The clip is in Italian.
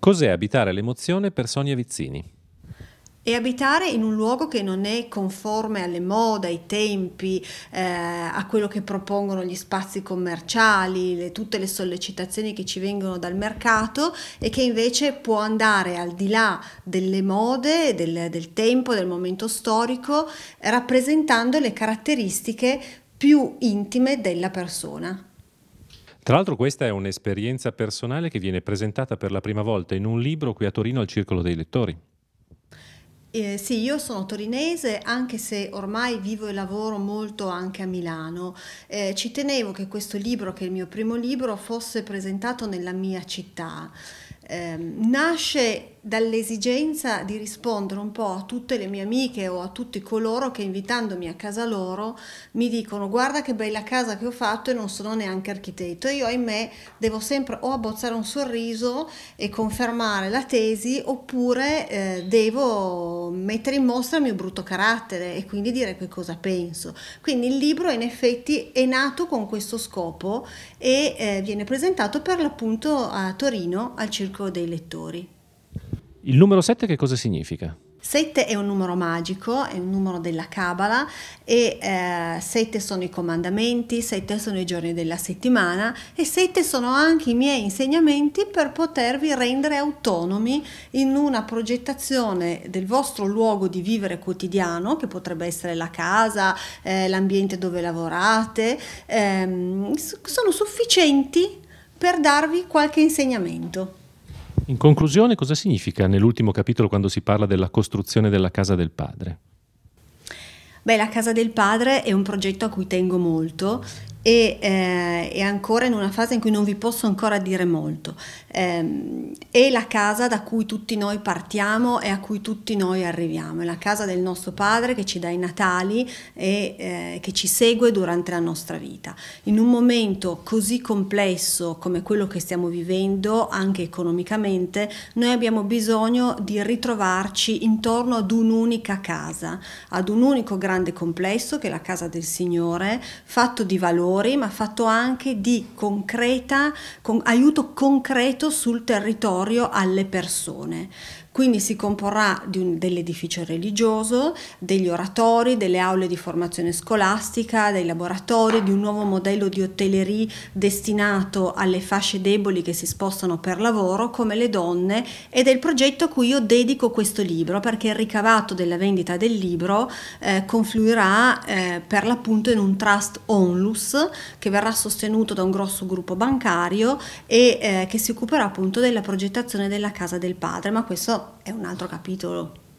Cos'è abitare l'emozione per Sonia Vizzini? E abitare in un luogo che non è conforme alle mode, ai tempi, eh, a quello che propongono gli spazi commerciali, le, tutte le sollecitazioni che ci vengono dal mercato e che invece può andare al di là delle mode, del, del tempo, del momento storico, rappresentando le caratteristiche più intime della persona. Tra l'altro questa è un'esperienza personale che viene presentata per la prima volta in un libro qui a Torino al Circolo dei Lettori. Eh, sì, io sono torinese anche se ormai vivo e lavoro molto anche a Milano. Eh, ci tenevo che questo libro, che è il mio primo libro, fosse presentato nella mia città. Eh, nasce dall'esigenza di rispondere un po' a tutte le mie amiche o a tutti coloro che invitandomi a casa loro mi dicono guarda che bella casa che ho fatto e non sono neanche architetto io ahimè devo sempre o abbozzare un sorriso e confermare la tesi oppure eh, devo mettere in mostra il mio brutto carattere e quindi dire che cosa penso. Quindi il libro in effetti è nato con questo scopo e eh, viene presentato per l'appunto a Torino al Circo dei Lettori. Il numero 7 che cosa significa? 7 è un numero magico, è un numero della Cabala e eh, sono i comandamenti, 7 sono i giorni della settimana e 7 sono anche i miei insegnamenti per potervi rendere autonomi in una progettazione del vostro luogo di vivere quotidiano, che potrebbe essere la casa, eh, l'ambiente dove lavorate, ehm, sono sufficienti per darvi qualche insegnamento. In conclusione, cosa significa nell'ultimo capitolo quando si parla della costruzione della casa del padre? Beh, la Casa del Padre è un progetto a cui tengo molto e eh, è ancora in una fase in cui non vi posso ancora dire molto. Eh, è la casa da cui tutti noi partiamo e a cui tutti noi arriviamo, è la casa del nostro padre che ci dà i natali e eh, che ci segue durante la nostra vita. In un momento così complesso come quello che stiamo vivendo, anche economicamente, noi abbiamo bisogno di ritrovarci intorno ad un'unica casa, ad un unico grande complesso che è la casa del Signore, fatto di valori valori, ma fatto anche di concreta, con, aiuto concreto sul territorio alle persone quindi si comporrà un, dell'edificio religioso, degli oratori, delle aule di formazione scolastica, dei laboratori, di un nuovo modello di hotellerie destinato alle fasce deboli che si spostano per lavoro come le donne ed è il progetto a cui io dedico questo libro perché il ricavato della vendita del libro eh, confluirà eh, per l'appunto in un trust onlus che verrà sostenuto da un grosso gruppo bancario e eh, che si occuperà appunto della progettazione della casa del padre, ma questo è un altro capitolo